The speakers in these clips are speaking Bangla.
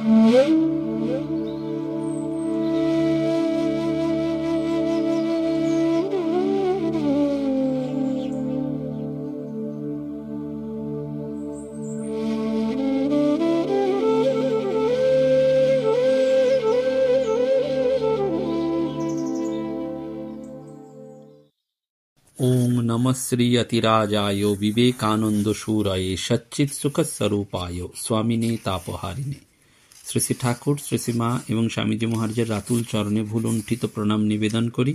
ॐ नमः श्री अतिराजाय विवेकानन्दशूराय सच्चित् सुखस्वरूपाय स्वामिने तापहारिणे শ্রী শ্রী ঠাকুর শ্রী শ্রী মা এবং স্বামীজি মহারাজের রাতুল চরণে ভুলুণ্ঠিত প্রণাম নিবেদন করি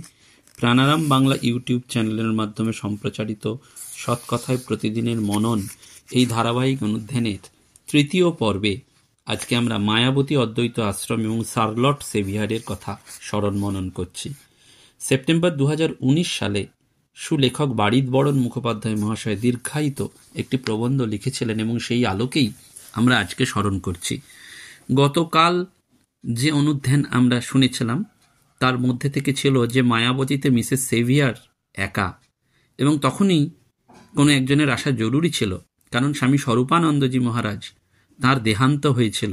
প্রাণারাম বাংলা ইউটিউব চ্যানেলের মাধ্যমে সম্প্রচারিত সৎকথায় প্রতিদিনের মনন এই ধারাবাহিক অনুধ্যানের তৃতীয় পর্বে আজকে আমরা মায়াবতী অদ্বৈত আশ্রম এবং সার্লট সেভিয়ারের কথা স্মরণ মনন করছি সেপ্টেম্বর দু সালে সুলেখক বাড়িত বরণ মুখোপাধ্যায় মহাশয় দীর্ঘায়িত একটি প্রবন্ধ লিখেছিলেন এবং সেই আলোকেই আমরা আজকে স্মরণ করছি গতকাল যে অনুধ্যান আমরা শুনেছিলাম তার মধ্যে থেকে ছিল যে মায়াবতীতে মিসেস সেভিয়ার একা এবং তখনই কোনো একজনের আসা জরুরি ছিল কারণ স্বামী স্বরূপানন্দজি মহারাজ তার দেহান্ত হয়েছিল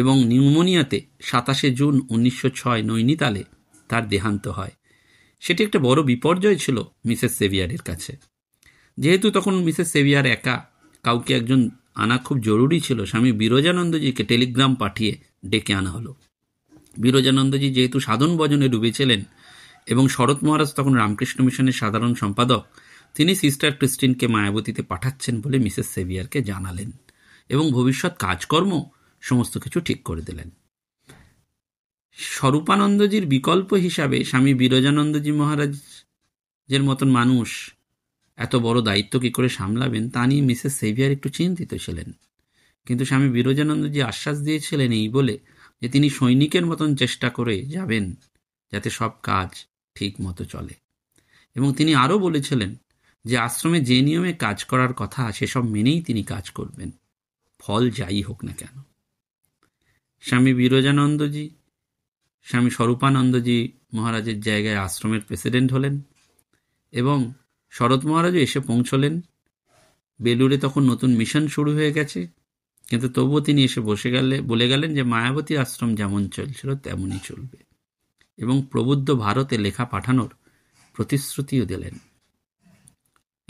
এবং নিউমোনিয়াতে সাতাশে জুন উনিশশো ছয় নৈনিতালে তার দেহান্ত হয় সেটি একটা বড় বিপর্যয় ছিল মিসেস সেভিয়ারের কাছে যেহেতু তখন মিসেস সেভিয়ার একা কাউকে একজন আনা খুব জরুরি ছিল স্বামী বিরজানন্দজিকে টেলিগ্রাম পাঠিয়ে ডেকে আনা হলো বিরজানন্দজি যেহেতু সাধন ভজনে ডুবেছিলেন এবং শরৎ মহারাজ তখন রামকৃষ্ণ মিশনের সাধারণ সম্পাদক তিনি সিস্টার ক্রিস্টিনকে মায়াবতীতে পাঠাচ্ছেন বলে মিসেস সেভিয়ারকে জানালেন এবং ভবিষ্যৎ কাজকর্ম সমস্ত কিছু ঠিক করে দিলেন স্বরূপানন্দজির বিকল্প হিসাবে স্বামী বিরজানন্দজি মহারাজের মতন মানুষ এত বড় দায়িত্ব কী করে সামলাবেন তা নিয়ে মিসেস সেভিয়ার একটু চিন্তিত ছিলেন কিন্তু স্বামী বিরজানন্দজি আশ্বাস দিয়েছিলেন এই বলে যে তিনি সৈনিকের মতন চেষ্টা করে যাবেন যাতে সব কাজ ঠিক মতো চলে এবং তিনি আরও বলেছিলেন যে আশ্রমে যে নিয়মে কাজ করার কথা সেসব মেনেই তিনি কাজ করবেন ফল যাই হোক না কেন স্বামী বিরজানন্দজি স্বামী স্বরূপানন্দজি মহারাজের জায়গায় আশ্রমের প্রেসিডেন্ট হলেন এবং শরৎ মহারাজও এসে পৌঁছলেন বেলুড়ে তখন নতুন মিশন শুরু হয়ে গেছে কিন্তু তবুও তিনি এসে বসে গেলে বলে গেলেন যে মায়াবতী আশ্রম যেমন চলছিল তেমনই চলবে এবং প্রবুদ্ধ ভারতে লেখা পাঠানোর প্রতিশ্রুতিও দিলেন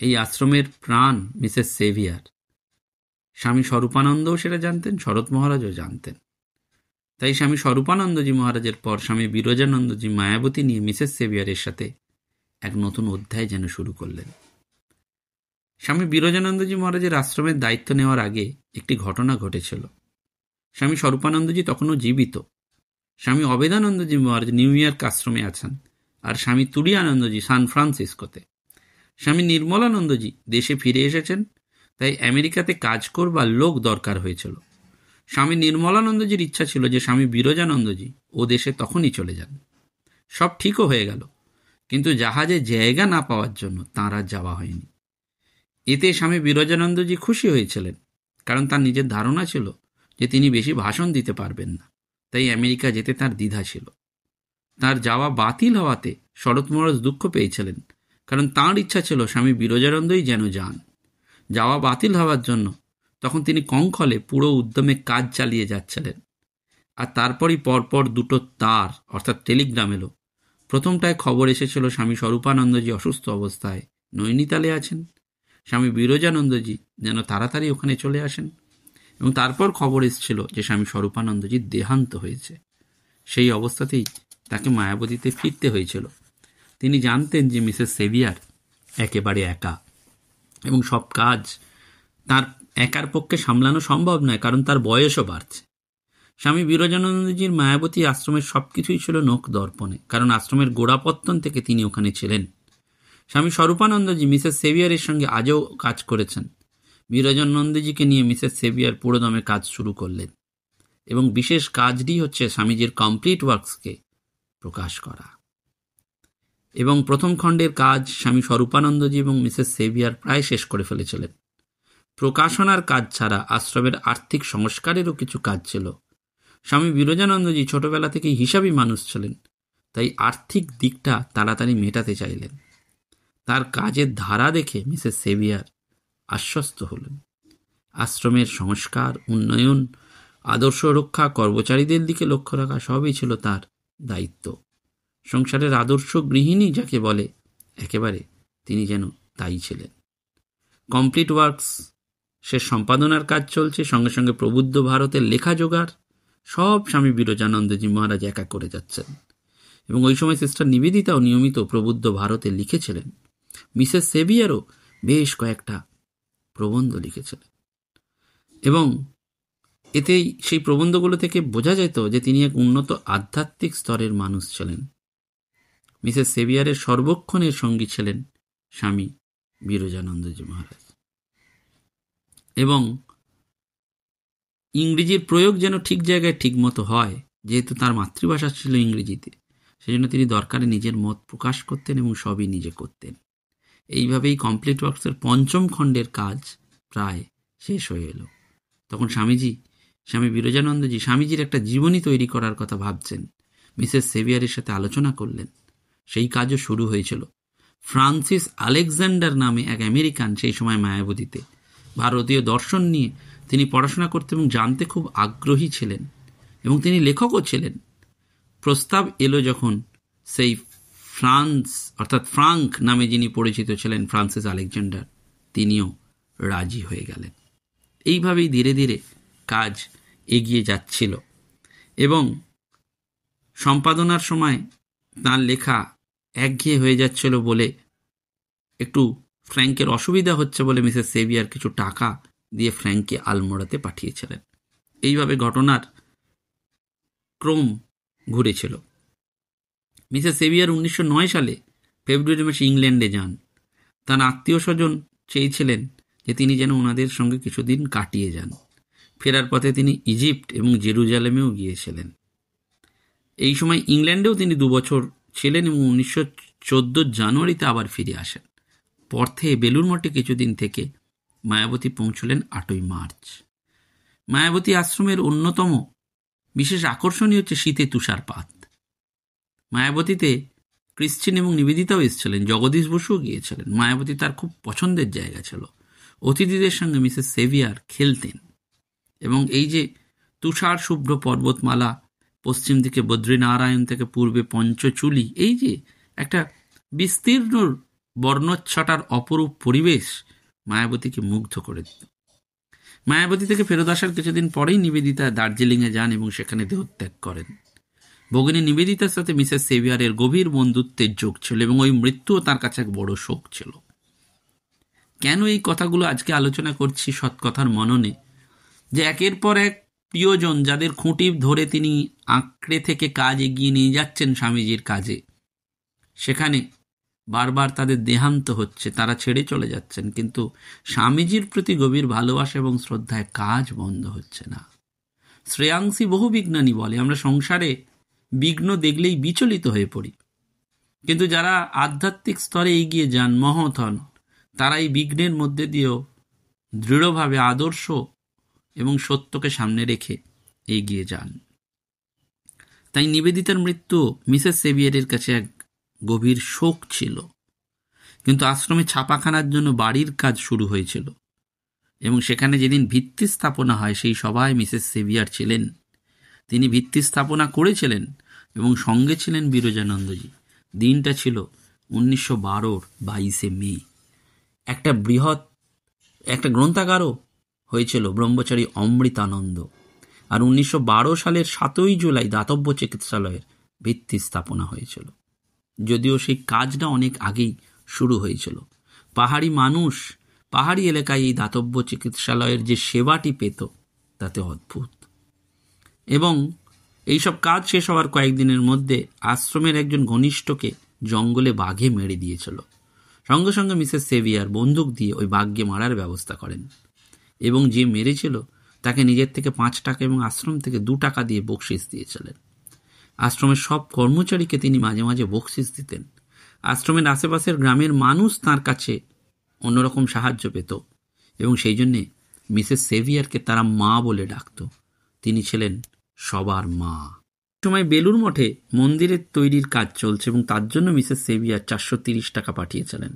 এই আশ্রমের প্রাণ মিসেস সেভিয়ার স্বামী স্বরূপানন্দও সেটা জানতেন শরৎ মহারাজও জানতেন তাই স্বামী স্বরূপানন্দজি মহারাজের পর স্বামী বিরজানন্দজি মায়াবতী নিয়ে মিসেস সেভিয়ারের সাথে এক নতুন অধ্যায় যেন শুরু করলেন স্বামী বিরজানন্দজি মহারাজের আশ্রমের দায়িত্ব নেওয়ার আগে একটি ঘটনা ঘটেছিল স্বামী স্বরূপানন্দজি তখনও জীবিত স্বামী অবেদানন্দজী মহারাজ নিউ ইয়র্ক আশ্রমে আছেন আর স্বামী তুরিয়ানন্দজি সান ফ্রান্সিসকোতে স্বামী নির্মলানন্দজি দেশে ফিরে এসেছেন তাই আমেরিকাতে কাজ করবার লোক দরকার হয়েছিল স্বামী নির্মলানন্দজির ইচ্ছা ছিল যে স্বামী বিরজানন্দজি ও দেশে তখনই চলে যান সব ঠিকও হয়ে গেল কিন্তু জাহাজে জায়গা না পাওয়ার জন্য তাঁর আর যাওয়া হয়নি এতে স্বামী বিরজানন্দজি খুশি হয়েছিলেন কারণ তার নিজের ধারণা ছিল যে তিনি বেশি ভাষণ দিতে পারবেন না তাই আমেরিকা যেতে তার দ্বিধা ছিল তার যাওয়া বাতিল হওয়াতে শরৎ মহারাজ দুঃখ পেয়েছিলেন কারণ তাঁর ইচ্ছা ছিল স্বামী বিরজানন্দই যেন যান যাওয়া বাতিল হওয়ার জন্য তখন তিনি কঙ্খলে পুরো উদ্যমে কাজ চালিয়ে যাচ্ছিলেন আর তারপরই পরপর দুটো তার অর্থাৎ টেলিগ্রাম এলো প্রথমটায় খবর এসেছিল স্বামী স্বরূপানন্দজি অসুস্থ অবস্থায় নৈনিতালে আছেন স্বামী বিরজানন্দজি যেন তাড়াতাড়ি ওখানে চলে আসেন এবং তারপর খবর এসেছিল যে স্বামী স্বরূপানন্দজি দেহান্ত হয়েছে সেই অবস্থাতেই তাকে মায়াবতীতে ফিরতে হয়েছিল তিনি জানতেন যে মিসেস সেভিয়ার একেবারে একা এবং সব কাজ তার একার পক্ষে সামলানো সম্ভব নয় কারণ তার বয়সও বাড়ছে স্বামী বিরজানন্দজির মায়াবতী আশ্রমের সবকিছুই ছিল নখ দর্পণে কারণ আশ্রমের গোড়াপত্তন থেকে তিনি ওখানে ছিলেন স্বামী স্বরূপানন্দজি মিসেস সেভিয়ারের সঙ্গে আজও কাজ করেছেন বিরজানন্দজিকে নিয়ে মিসেস সেভিয়ার পুরোদমে কাজ শুরু করলেন এবং বিশেষ কাজটি হচ্ছে স্বামীজির কমপ্লিট ওয়ার্কসকে প্রকাশ করা এবং প্রথম খণ্ডের কাজ স্বামী স্বরূপানন্দজি এবং মিসেস সেভিয়ার প্রায় শেষ করে ফেলেছিলেন প্রকাশনার কাজ ছাড়া আশ্রমের আর্থিক সংস্কারেরও কিছু কাজ ছিল স্বামী বিরজানন্দজি ছোটবেলা থেকেই হিসাবই মানুষ ছিলেন তাই আর্থিক দিকটা তাড়াতাড়ি মেটাতে চাইলেন তার কাজের ধারা দেখে মিসেস সেভিয়ার আশ্বস্ত হলেন আশ্রমের সংস্কার উন্নয়ন আদর্শ রক্ষা কর্মচারীদের দিকে লক্ষ্য রাখা সবই ছিল তার দায়িত্ব সংসারের আদর্শ গৃহিণী যাকে বলে একেবারে তিনি যেন তাই ছিলেন কমপ্লিট ওয়ার্কস সে সম্পাদনার কাজ চলছে সঙ্গে সঙ্গে প্রবুদ্ধ ভারতের লেখা জোগাড় সব স্বামী বিরজানন্দজি মহারাজ একা করে যাচ্ছেন এবং ওই সময় সিস্টার নিবেদিতাও নিয়মিত প্রবুদ্ধ ভারতে লিখেছিলেন মিসেস সেভিয়ারও বেশ কয়েকটা প্রবন্ধ লিখেছিলেন এবং এতেই সেই প্রবন্ধগুলো থেকে বোঝা যেত যে তিনি এক উন্নত আধ্যাত্মিক স্তরের মানুষ ছিলেন মিসেস সেভিয়ারের সর্বক্ষণের সঙ্গী ছিলেন স্বামী বিরজানন্দজি মহারাজ এবং ইংরেজির প্রয়োগ যেন ঠিক জায়গায় ঠিকমতো হয় যেহেতু তার মাতৃভাষা ছিল ইংরেজিতে সেজন্য তিনি দরকারে নিজের মত প্রকাশ করতেন এবং সবই নিজে করতেন এইভাবেই কমপ্লিট ওয়ার্কসের পঞ্চম খণ্ডের কাজ প্রায় শেষ হয়ে এলো তখন স্বামীজি স্বামী বিরজানন্দজি স্বামীজির একটা জীবনী তৈরি করার কথা ভাবছেন মিসেস সেভিয়ারের সাথে আলোচনা করলেন সেই কাজও শুরু হয়েছিল ফ্রান্সিস আলেকজান্ডার নামে এক আমেরিকান সেই সময় মায়াবতীতে ভারতীয় দর্শন নিয়ে তিনি পড়াশোনা করতে এবং জানতে খুব আগ্রহী ছিলেন এবং তিনি লেখকও ছিলেন প্রস্তাব এলো যখন সেই ফ্রান্স অর্থাৎ ফ্রাঙ্ক নামে যিনি পরিচিত ছিলেন ফ্রান্সিস আলেকজান্ডার তিনিও রাজি হয়ে গেলেন এইভাবেই ধীরে ধীরে কাজ এগিয়ে যাচ্ছিল এবং সম্পাদনার সময় তার লেখা একঘেয়ে হয়ে যাচ্ছিল বলে একটু ফ্র্যাঙ্কের অসুবিধা হচ্ছে বলে মিসেস সেভিয়ার কিছু টাকা দিয়ে ফ্র্যাঙ্ককে আলমোড়াতে পাঠিয়েছিলেন এইভাবে ঘটনার ক্রম ঘুরেছিল মিসেস সেভিয়ার উনিশশো সালে ফেব্রুয়ারি মাসে ইংল্যান্ডে যান তার আত্মীয় স্বজন চেয়েছিলেন যে তিনি যেন ওনাদের সঙ্গে কিছুদিন কাটিয়ে যান ফেরার পথে তিনি ইজিপ্ট এবং জেরুজালেমেও গিয়েছিলেন এই সময় ইংল্যান্ডেও তিনি দুবছর ছিলেন এবং উনিশশো জানুয়ারিতে আবার ফিরে আসেন পর্থে বেলুর মঠে কিছুদিন থেকে মায়াবতী পৌঁছলেন আটই মার্চ মায়াবতী আশ্রমের অন্যতম বিশেষ আকর্ষণীয় হচ্ছে শীতে তুষারপাত মায়াবতীতে ক্রিশ্চিন এবং নিবেদিতাও এসেছিলেন জগদীশ বসুও গিয়েছিলেন মায়াবতী তার খুব পছন্দের জায়গা ছিল অতিথিদের সঙ্গে মিসেস সেভিয়ার খেলতেন এবং এই যে তুষার শুভ্র পর্বতমালা পশ্চিম দিকে বদ্রীনারায়ণ থেকে পূর্বে পঞ্চচুলি এই যে একটা বিস্তীর্ণ বর্ণচ্ছটার অপরূপ পরিবেশ মায়াবতীকে মুগ্ধ করে দিত মায়াবতী থেকে ফেরত আসার কিছুদিন পরেই নিবেদিতা দার্জিলিংয়ে যান এবং সেখানে দেহত্যাগ করেন ভগিনী নিবেদিতার সাথে মিসেস সেভিয়ারের গভীর বন্ধুত্বের যোগ ছিল এবং ওই মৃত্যুও তার কাছে এক বড় শোক ছিল কেন এই কথাগুলো আজকে আলোচনা করছি সৎকথার মননে যে একের পর এক প্রিয়জন যাদের খুঁটি ধরে তিনি আঁকড়ে থেকে কাজ এগিয়ে নিয়ে যাচ্ছেন স্বামীজির কাজে সেখানে বারবার তাদের দেহান্ত হচ্ছে তারা ছেড়ে চলে যাচ্ছেন কিন্তু স্বামীজির প্রতি গভীর ভালোবাসা এবং শ্রদ্ধায় কাজ বন্ধ হচ্ছে না শ্রেয়াংশী বহু বিজ্ঞানী বলে আমরা সংসারে বিঘ্ন দেখলেই বিচলিত হয়ে পড়ি কিন্তু যারা আধ্যাত্মিক স্তরে এগিয়ে যান মহৎ তারা এই বিঘ্নের মধ্যে দিয়েও দৃঢ়ভাবে আদর্শ এবং সত্যকে সামনে রেখে এগিয়ে যান তাই নিবেদিতার মৃত্যু মিসেস সেভিয়ারের কাছে এক গভীর শোক ছিল কিন্তু আশ্রমে ছাপাখানার জন্য বাড়ির কাজ শুরু হয়েছিল এবং সেখানে যেদিন ভিত্তি স্থাপনা হয় সেই সভায় মিসেস সেভিয়ার ছিলেন তিনি ভিত্তি স্থাপনা করেছিলেন এবং সঙ্গে ছিলেন বিরজানন্দজি দিনটা ছিল উনিশশো বারোর বাইশে মে একটা বৃহৎ একটা গ্রন্থাগারও হয়েছিল ব্রহ্মচারী অমৃতানন্দ আর উনিশশো সালের সাতই জুলাই দাতব্য চিকিৎসালয়ের ভিত্তি স্থাপনা হয়েছিল যদিও সেই কাজটা অনেক আগেই শুরু হয়েছিল পাহাড়ি মানুষ পাহাড়ি এলাকায় এই দাতব্য চিকিৎসালয়ের যে সেবাটি পেত তাতে অদ্ভুত এবং এইসব কাজ শেষ হওয়ার কয়েকদিনের মধ্যে আশ্রমের একজন ঘনিষ্ঠকে জঙ্গলে বাঘে মেরে দিয়েছিল সঙ্গে সঙ্গে মিসেস সেভিয়ার বন্দুক দিয়ে ওই বাঘকে মারার ব্যবস্থা করেন এবং যে মেরেছিল তাকে নিজের থেকে পাঁচ টাকা এবং আশ্রম থেকে দু টাকা দিয়ে বকশিস দিয়েছিলেন আশ্রমের সব কর্মচারীকে তিনি মাঝে মাঝে বকশিস দিতেন আশ্রমের আশেপাশের গ্রামের মানুষ তার কাছে অন্যরকম সাহায্য পেত এবং সেই জন্যে মিসেস সেভিয়ারকে তারা মা বলে ডাকত তিনি ছিলেন সবার মা সময় বেলুর মঠে মন্দিরের তৈরির কাজ চলছে এবং তার জন্য মিসেস সেভিয়ার চারশো তিরিশ টাকা পাঠিয়েছিলেন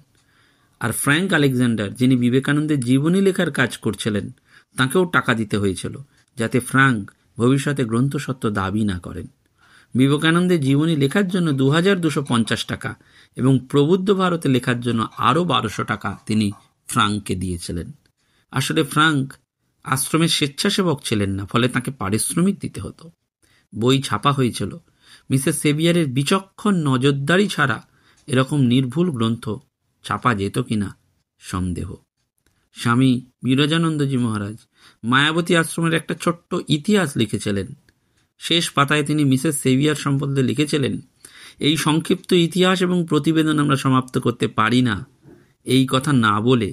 আর ফ্র্যাঙ্ক আলেকজান্ডার যিনি বিবেকানন্দের জীবনী লেখার কাজ করছিলেন তাকেও টাকা দিতে হয়েছিল যাতে ফ্র্যাঙ্ক ভবিষ্যতে গ্রন্থসত্ত্ব দাবি না করেন বিবেকানন্দের জীবনী লেখার জন্য দু হাজার দুশো পঞ্চাশ টাকা এবং প্রবুদ্ধ ভারতে লেখার জন্য আরও বারোশো টাকা তিনি ফ্রাঙ্ককে দিয়েছিলেন আসলে ফ্রাঙ্ক আশ্রমের স্বেচ্ছাসেবক ছিলেন না ফলে তাকে পারিশ্রমিক দিতে হতো বই ছাপা হয়েছিল মিসেস সেভিয়ারের বিচক্ষণ নজরদারি ছাড়া এরকম নির্ভুল গ্রন্থ ছাপা যেত কিনা সন্দেহ স্বামী বিরজানন্দজি মহারাজ মায়াবতী আশ্রমের একটা ছোট্ট ইতিহাস লিখেছিলেন শেষ পাতায় তিনি মিসেস সেভিয়ার সম্বন্ধে লিখেছিলেন এই সংক্ষিপ্ত ইতিহাস এবং প্রতিবেদন আমরা সমাপ্ত করতে পারি না এই কথা না বলে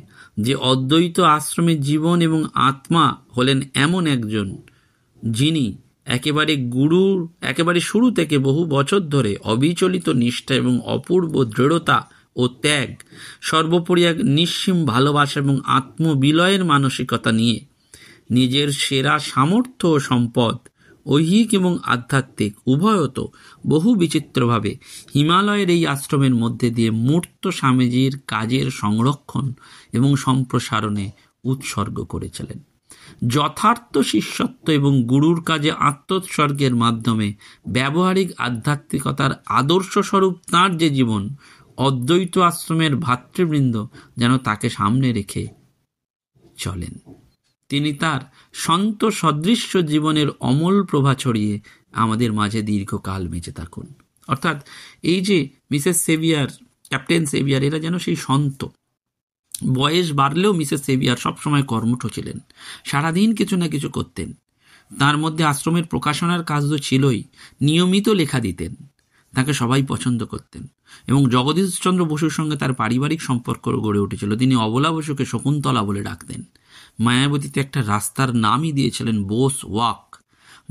যে অদ্বৈত আশ্রমের জীবন এবং আত্মা হলেন এমন একজন যিনি একেবারে গুরুর একেবারে শুরু থেকে বহু বছর ধরে অবিচলিত নিষ্ঠা এবং অপূর্ব দৃঢ়তা ও ত্যাগ সর্বোপরি এক নিঃসীম ভালোবাসা এবং আত্মবিলয়ের মানসিকতা নিয়ে নিজের সেরা সামর্থ্য ও সম্পদ ঐহিক এবং আধ্যাত্মিক উভয়ত বহু বিচিত্রভাবে হিমালয়ের এই আশ্রমের মধ্যে দিয়ে মূর্ত স্বামীজির কাজের সংরক্ষণ এবং সম্প্রসারণে উৎসর্গ করেছিলেন যথার্থ শিষ্যত্ব এবং গুরুর কাজে আত্মোৎসর্গের মাধ্যমে ব্যবহারিক আধ্যাত্মিকতার আদর্শস্বরূপ তাঁর যে জীবন অদ্বৈত আশ্রমের ভাতৃবৃন্দ যেন তাকে সামনে রেখে চলেন তিনি তার সন্ত সদৃশ্য জীবনের অমল প্রভা ছড়িয়ে আমাদের মাঝে দীর্ঘকাল বেঁচে থাকুন অর্থাৎ এই যে মিসেস সেভিয়ার ক্যাপ্টেন সেভিয়ার এরা যেন সেই সন্ত বয়স বাড়লেও মিসেস সেভিয়ার সবসময় কর্মঠ ছিলেন সারাদিন কিছু না কিছু করতেন তার মধ্যে আশ্রমের প্রকাশনার কাজ তো ছিলই নিয়মিত লেখা দিতেন তাকে সবাই পছন্দ করতেন এবং জগদীশচন্দ্র বসুর সঙ্গে তার পারিবারিক সম্পর্ক গড়ে উঠেছিল তিনি অবলা বসুকে শকুন্তলা বলে ডাকতেন মায়াবতীতে একটা রাস্তার নামই দিয়েছিলেন বোস ওয়াক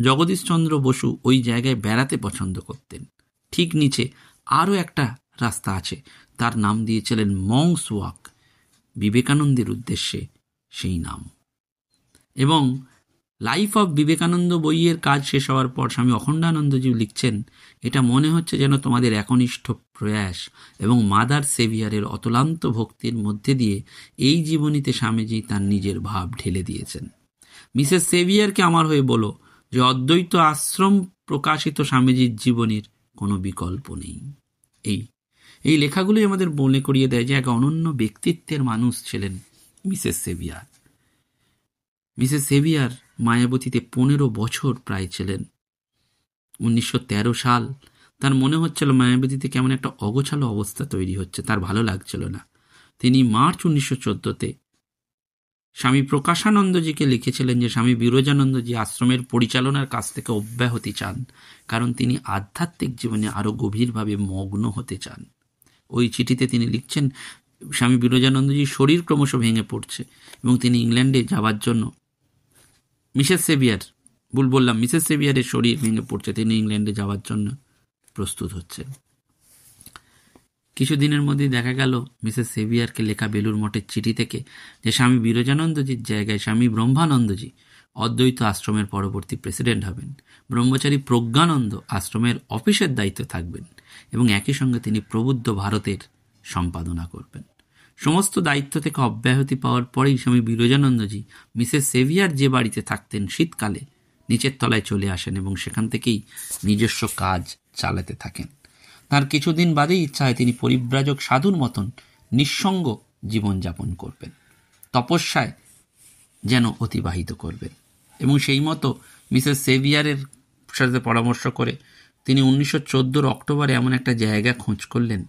জগদীশচন্দ্র বসু ওই জায়গায় বেড়াতে পছন্দ করতেন ঠিক নিচে আরও একটা রাস্তা আছে তার নাম দিয়েছিলেন মংস ওয়াক বিবেকানন্দের উদ্দেশ্যে সেই নাম এবং লাইফ অফ বিবেকানন্দ বইয়ের কাজ শেষ হওয়ার পর স্বামী অখণ্ডানন্দজি লিখছেন এটা মনে হচ্ছে যেন তোমাদের একনিষ্ঠ প্রয়াস এবং মাদার সেভিয়ারের অতলান্ত ভক্তির মধ্যে দিয়ে এই জীবনীতে স্বামীজি তার নিজের ভাব ঢেলে দিয়েছেন মিসেস সেভিয়ারকে আমার হয়ে বলো যে অদ্বৈত আশ্রম প্রকাশিত স্বামীজির জীবনীর কোনো বিকল্প নেই এই এই লেখাগুলোই আমাদের মনে করিয়ে দেয় যে এক অনন্য ব্যক্তিত্বের মানুষ ছিলেন মিসেস সেভিয়ার মিসেস সেভিয়ার মায়াবতীতে পনেরো বছর প্রায় ছিলেন উনিশশো সাল তার মনে হচ্ছিল মায়াবতীতে কেমন একটা অগোছালো অবস্থা তৈরি হচ্ছে তার ভালো লাগছিল না তিনি মার্চ উনিশশো চোদ্দোতে স্বামী প্রকাশানন্দজিকে লিখেছিলেন যে স্বামী বিরজানন্দজি আশ্রমের পরিচালনার কাছ থেকে অব্যাহতি চান কারণ তিনি আধ্যাত্মিক জীবনে আরও গভীরভাবে মগ্ন হতে চান ওই চিঠিতে তিনি লিখছেন স্বামী বিরজানন্দজির শরীর ক্রমশ ভেঙে পড়ছে এবং তিনি ইংল্যান্ডে যাওয়ার জন্য মিসেস সেভিয়ার ভুল বললাম মিসেস সেভিয়ারের শরীর ভেঙে পড়ছে তিনি ইংল্যান্ডে যাওয়ার জন্য প্রস্তুত হচ্ছে কিছুদিনের মধ্যেই দেখা গেল মিসেস সেভিয়ারকে লেখা বেলুর মঠের চিঠি থেকে যে স্বামী বিরজানন্দজির জায়গায় স্বামী ব্রহ্মানন্দজি অদ্বৈত আশ্রমের পরবর্তী প্রেসিডেন্ট হবেন ব্রহ্মচারী প্রজ্ঞানন্দ আশ্রমের অফিসের দায়িত্ব থাকবেন এবং একই সঙ্গে তিনি প্রবুদ্ধ ভারতের সম্পাদনা করবেন সমস্ত দায়িত্ব থেকে অব্যাহতি পাওয়ার পরেই স্বামী বিরজানন্দজি মিসেস সেভিয়ার যে বাড়িতে থাকতেন শীতকালে নিচের তলায় চলে আসেন এবং সেখান থেকেই নিজস্ব কাজ চালাতে থাকেন তার কিছুদিন বাদেই ইচ্ছা হয় তিনি পরিব্রাজক সাধুর মতন নিঃসঙ্গ জীবনযাপন করবেন তপস্যায় যেন অতিবাহিত করবেন এবং সেই মতো মিসেস সেভিয়ারের সাথে পরামর্শ করে তিনি উনিশশো চোদ্দোর অক্টোবরে এমন একটা জায়গা খোঁজ করলেন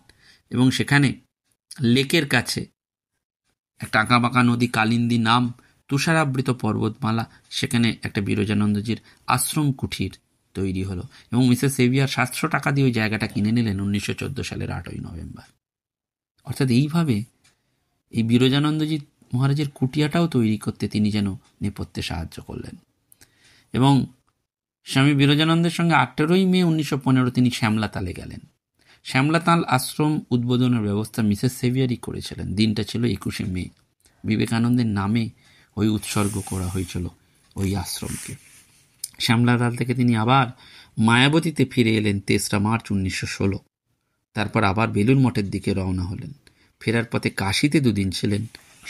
এবং সেখানে লেকের কাছে একটা আঁকাবাঁকা নদী কালিন্দি নাম তুষারাবৃত পর্বতমালা সেখানে একটা বিরজানন্দজির আশ্রম কুঠির তৈরি হলো এবং মিসেস সেভিয়ার সাতশো টাকা দিয়ে ওই জায়গাটা কিনে নিলেন উনিশশো চোদ্দো সালের আটই নভেম্বর অর্থাৎ এইভাবে এই বিরজানন্দজি মহারাজের কুটিয়াটাও তৈরি করতে তিনি যেন নেপথ্যে সাহায্য করলেন এবং স্বামী বিরজানন্দের সঙ্গে আঠেরোই মে উনিশশো পনেরো তিনি শ্যামলাতালে গেলেন শ্যামলাতাল আশ্রম উদ্বোধনের ব্যবস্থা মিসেস সেভিয়ারই করেছিলেন দিনটা ছিল একুশে মে বিবেকানন্দের নামে ওই উৎসর্গ করা হয়েছিল ওই আশ্রমকে শ্যামলাতাল থেকে তিনি আবার মায়াবতীতে ফিরে এলেন তেসরা মার্চ উনিশশো ষোলো তারপর আবার বেলুন মঠের দিকে রওনা হলেন ফেরার পথে কাশিতে দুদিন ছিলেন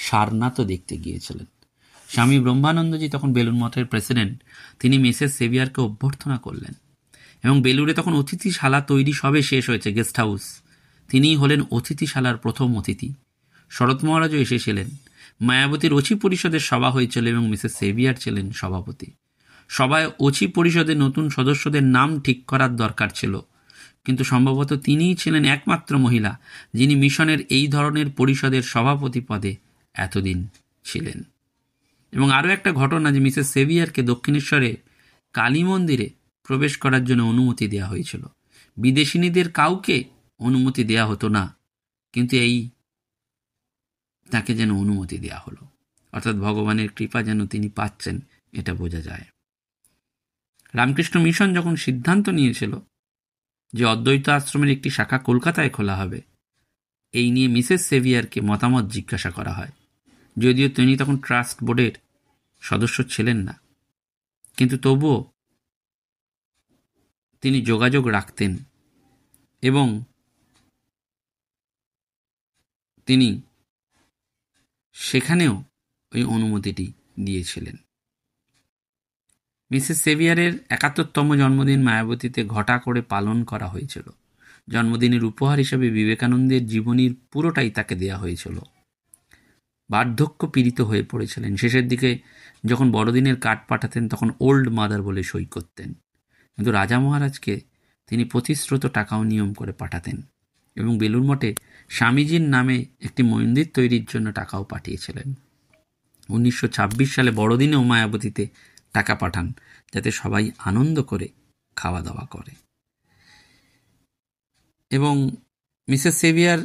সারনাথও দেখতে গিয়েছিলেন স্বামী ব্রহ্মানন্দজি তখন বেলুন মঠের প্রেসিডেন্ট তিনি মিসেস সেভিয়ারকে অভ্যর্থনা করলেন এবং বেলুড়ে তখন অতিথিশালা তৈরি সবে শেষ হয়েছে গেস্ট হাউস তিনিই হলেন অতিথিশালার প্রথম অতিথি শরৎ মহারাজও এসেছিলেন মায়াবতীর অচি পরিষদের সভা হয়েছিল এবং মিসেস সেভিয়ার ছিলেন সভাপতি সভায় অচি পরিষদে নতুন সদস্যদের নাম ঠিক করার দরকার ছিল কিন্তু সম্ভবত তিনিই ছিলেন একমাত্র মহিলা যিনি মিশনের এই ধরনের পরিষদের সভাপতি পদে এতদিন ছিলেন এবং আরও একটা ঘটনা যে মিসেস সেভিয়ারকে দক্ষিণেশ্বরে কালী মন্দিরে প্রবেশ করার জন্য অনুমতি দেওয়া হয়েছিল বিদেশিনীদের কাউকে অনুমতি দেয়া হতো না কিন্তু এই তাকে যেন অনুমতি দেয়া হলো অর্থাৎ ভগবানের কৃপা যেন তিনি পাচ্ছেন এটা বোঝা যায় রামকৃষ্ণ মিশন যখন সিদ্ধান্ত নিয়েছিল যে অদ্বৈত আশ্রমের একটি শাখা কলকাতায় খোলা হবে এই নিয়ে মিসেস সেভিয়ারকে মতামত জিজ্ঞাসা করা হয় যদিও তিনি তখন ট্রাস্ট বোর্ডের সদস্য ছিলেন না কিন্তু তবুও তিনি যোগাযোগ রাখতেন এবং তিনি সেখানেও ওই অনুমতিটি দিয়েছিলেন মিসেস সেভিয়ারের একাত্তরতম জন্মদিন মায়াবতীতে ঘটা করে পালন করা হয়েছিল জন্মদিনের উপহার হিসেবে বিবেকানন্দের জীবনীর পুরোটাই তাকে দেয়া হয়েছিল বার্ধক্য পীড়িত হয়ে পড়েছিলেন শেষের দিকে যখন বড়দিনের কাঠ পাঠাতেন তখন ওল্ড মাদার বলে সই করতেন কিন্তু রাজা মহারাজকে তিনি প্রতিশ্রুত টাকাও নিয়ম করে পাঠাতেন এবং বেলুর মঠে স্বামীজির নামে একটি মন্দির তৈরির জন্য টাকাও পাঠিয়েছিলেন উনিশশো সালে বড়দিনেও মায়াবতীতে টাকা পাঠান যাতে সবাই আনন্দ করে খাওয়া দাওয়া করে এবং মিসেস সেভিয়ার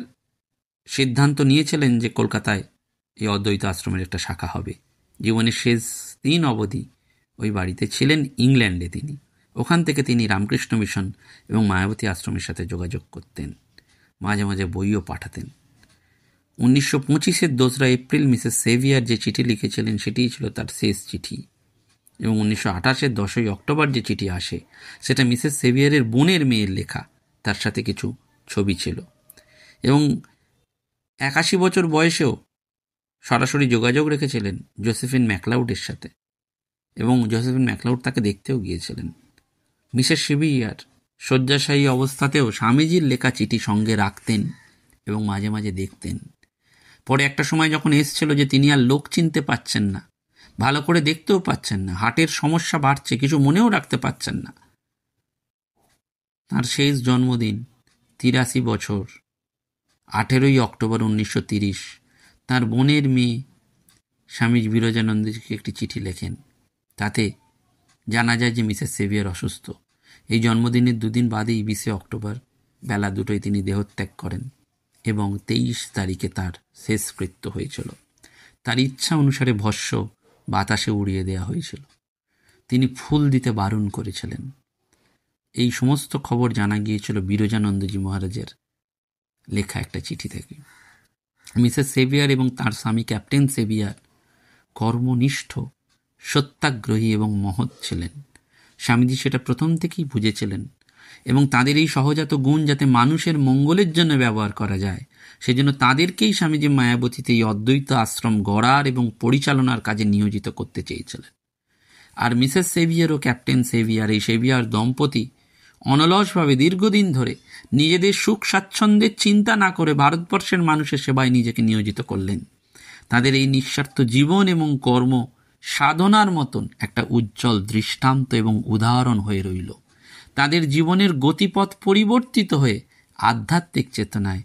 সিদ্ধান্ত নিয়েছিলেন যে কলকাতায় এই অদ্বৈত আশ্রমের একটা শাখা হবে জীবনের শেষ দিন অবধি ওই বাড়িতে ছিলেন ইংল্যান্ডে তিনি ওখান থেকে তিনি রামকৃষ্ণ মিশন এবং মায়াবতী আশ্রমের সাথে যোগাযোগ করতেন মাঝে মাঝে বইও পাঠাতেন উনিশশো পঁচিশের দোসরা এপ্রিল মিসেস সেভিয়ার যে চিঠি লিখেছিলেন সেটিই ছিল তার শেষ চিঠি এবং উনিশশো আঠাশের দশই অক্টোবর যে চিঠি আসে সেটা মিসেস সেভিয়ারের বোনের মেয়ের লেখা তার সাথে কিছু ছবি ছিল এবং একাশি বছর বয়সেও সরাসরি যোগাযোগ রেখেছিলেন জোসেফিন ম্যাকলাউডের সাথে এবং জোসেফিন ম্যাকলাউড তাকে দেখতেও গিয়েছিলেন মিসেস সিভিয়ার শয্যাশায়ী অবস্থাতেও স্বামীজির লেখা চিঠি সঙ্গে রাখতেন এবং মাঝে মাঝে দেখতেন পরে একটা সময় যখন এসছিল যে তিনি আর লোক চিনতে পাচ্ছেন না ভালো করে দেখতেও পাচ্ছেন না হাটের সমস্যা বাড়ছে কিছু মনেও রাখতে পাচ্ছেন না তার শেষ জন্মদিন তিরাশি বছর আঠেরোই অক্টোবর উনিশশো তিরিশ তাঁর বোনের মেয়ে স্বামী বিরজানন্দকে একটি চিঠি লেখেন তাতে জানা যায় যে মিসেস সেভিয়ার অসুস্থ এই জন্মদিনের দুদিন বাদেই বিশে অক্টোবর বেলা দুটোয় তিনি দেহত্যাগ করেন এবং তেইশ তারিখে তার শেষকৃত্য হয়েছিল তার ইচ্ছা অনুসারে ভস্য বাতাসে উড়িয়ে দেওয়া হয়েছিল তিনি ফুল দিতে বারণ করেছিলেন এই সমস্ত খবর জানা গিয়েছিল বিরজানন্দজি মহারাজের লেখা একটা চিঠি থেকে মিসেস সেভিয়ার এবং তার স্বামী ক্যাপ্টেন সেভিয়ার কর্মনিষ্ঠ সত্যাগ্রহী এবং মহৎ ছিলেন স্বামীজি সেটা প্রথম থেকেই বুঝেছিলেন এবং তাদের এই সহজাত গুণ যাতে মানুষের মঙ্গলের জন্য ব্যবহার করা যায় সেজন্য তাদেরকেই স্বামীজি মায়াবতীতে এই অদ্বৈত আশ্রম গড়ার এবং পরিচালনার কাজে নিয়োজিত করতে চেয়েছিলেন আর মিসেস সেভিয়ার ও ক্যাপ্টেন সেভিয়ার এই সেভিয়ার দম্পতি অনলসভাবে দীর্ঘদিন ধরে নিজেদের সুখ স্বাচ্ছন্দ্যের চিন্তা না করে ভারতবর্ষের মানুষের সেবায় নিজেকে নিয়োজিত করলেন তাদের এই নিঃস্বার্থ জীবন এবং কর্ম সাধনার মতন একটা উজ্জ্বল দৃষ্টান্ত এবং উদাহরণ হয়ে রইল তাদের জীবনের গতিপথ পরিবর্তিত হয়ে আধ্যাত্মিক চেতনায়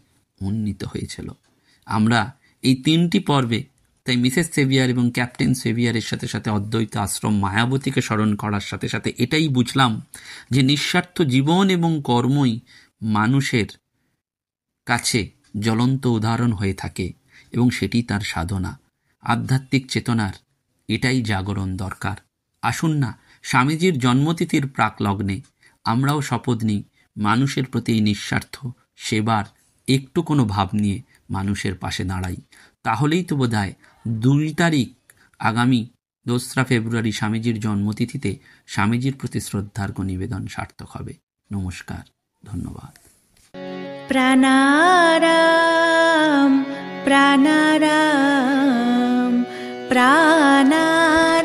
উন্নীত হয়েছিল আমরা এই তিনটি পর্বে তাই মিসেস সেভিয়ার এবং ক্যাপ্টেন সেভিয়ারের সাথে সাথে অদ্বৈত আশ্রম মায়াবতীকে স্মরণ করার সাথে সাথে এটাই বুঝলাম যে নিঃস্বার্থ জীবন এবং কর্মই মানুষের কাছে জ্বলন্ত উদাহরণ হয়ে থাকে এবং সেটি তার সাধনা আধ্যাত্মিক চেতনার এটাই জাগরণ দরকার আসুন না স্বামীজির জন্মতিথির প্রাক লগ্নে আমরাও শপথ নিই মানুষের প্রতি নিঃস্বার্থ সেবার একটু কোনো ভাব নিয়ে মানুষের পাশে দাঁড়াই তাহলেই তো বোধ হয় দুই তারিখ আগামী দোসরা ফেব্রুয়ারি স্বামীজির জন্মতিথিতে স্বামীজির প্রতি শ্রদ্ধার্ঘ নিবেদন সার্থক হবে নমস্কার ধন্যবাদ প্রাণারাম প্রাণারাম प्राणा